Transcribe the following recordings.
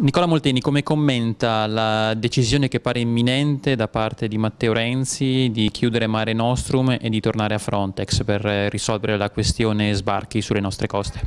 Nicola Molteni, come commenta la decisione che pare imminente da parte di Matteo Renzi di chiudere Mare Nostrum e di tornare a Frontex per risolvere la questione sbarchi sulle nostre coste?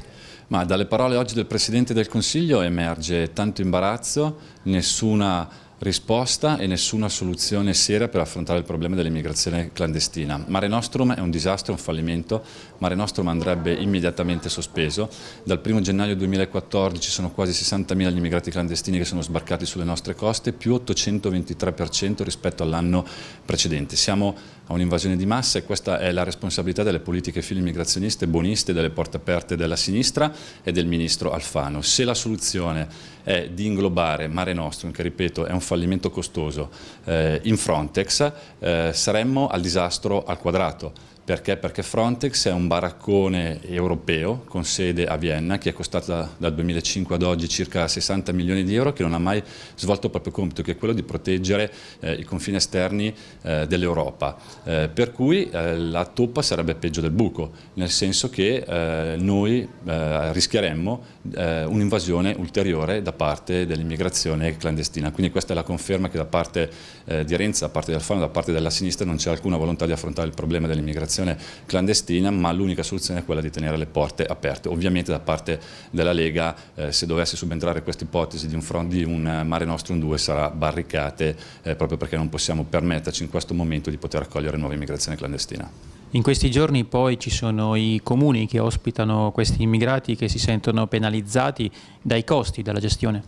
Ma dalle parole oggi del Presidente del Consiglio emerge tanto imbarazzo, nessuna risposta e nessuna soluzione seria per affrontare il problema dell'immigrazione clandestina. Mare Nostrum è un disastro, è un fallimento, Mare Nostrum andrebbe immediatamente sospeso. Dal 1 gennaio 2014 sono quasi 60.000 gli immigrati clandestini che sono sbarcati sulle nostre coste, più 823% rispetto all'anno precedente. Siamo a un'invasione di massa e questa è la responsabilità delle politiche filo-immigrazioniste, boniste, delle porte aperte della sinistra e del ministro Alfano. Se la soluzione è di inglobare Mare Nostrum, che ripeto è un fallimento, fallimento costoso eh, in Frontex, eh, saremmo al disastro al quadrato. Perché? Perché Frontex è un baraccone europeo con sede a Vienna che è costato dal 2005 ad oggi circa 60 milioni di euro che non ha mai svolto il proprio compito che è quello di proteggere eh, i confini esterni eh, dell'Europa. Eh, per cui eh, la toppa sarebbe peggio del buco, nel senso che eh, noi eh, rischieremmo un'invasione ulteriore da parte dell'immigrazione clandestina. Quindi questa è la conferma che da parte di Renzi, da parte del Fano, da parte della sinistra non c'è alcuna volontà di affrontare il problema dell'immigrazione immigrazione clandestina, ma l'unica soluzione è quella di tenere le porte aperte. Ovviamente da parte della Lega, eh, se dovesse subentrare questa ipotesi di un, front, di un eh, Mare Nostrum 2 sarà barricate, eh, proprio perché non possiamo permetterci in questo momento di poter accogliere nuova immigrazione clandestina. In questi giorni poi ci sono i comuni che ospitano questi immigrati che si sentono penalizzati dai costi della gestione?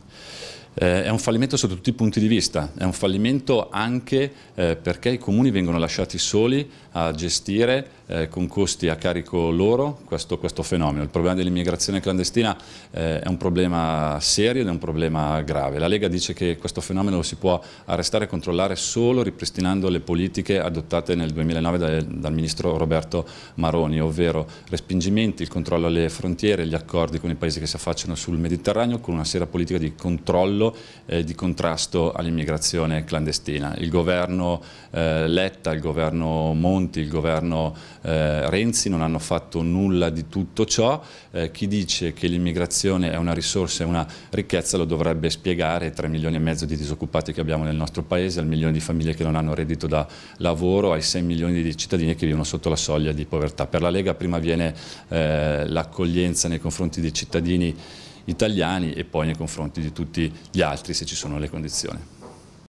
Eh, è un fallimento sotto tutti i punti di vista, è un fallimento anche eh, perché i comuni vengono lasciati soli a gestire eh, con costi a carico loro questo, questo fenomeno. Il problema dell'immigrazione clandestina eh, è un problema serio ed è un problema grave. La Lega dice che questo fenomeno lo si può arrestare e controllare solo ripristinando le politiche adottate nel 2009 dal, dal ministro Roberto Maroni, ovvero respingimenti, il controllo alle frontiere, gli accordi con i paesi che si affacciano sul Mediterraneo con una seria politica di controllo livello eh, di contrasto all'immigrazione clandestina. Il governo eh, Letta, il governo Monti, il governo eh, Renzi non hanno fatto nulla di tutto ciò. Eh, chi dice che l'immigrazione è una risorsa, è una ricchezza lo dovrebbe spiegare ai 3 milioni e mezzo di disoccupati che abbiamo nel nostro paese, al milione di famiglie che non hanno reddito da lavoro, ai 6 milioni di cittadini che vivono sotto la soglia di povertà. Per la Lega prima viene eh, l'accoglienza nei confronti dei cittadini italiani e poi nei confronti di tutti gli altri se ci sono le condizioni.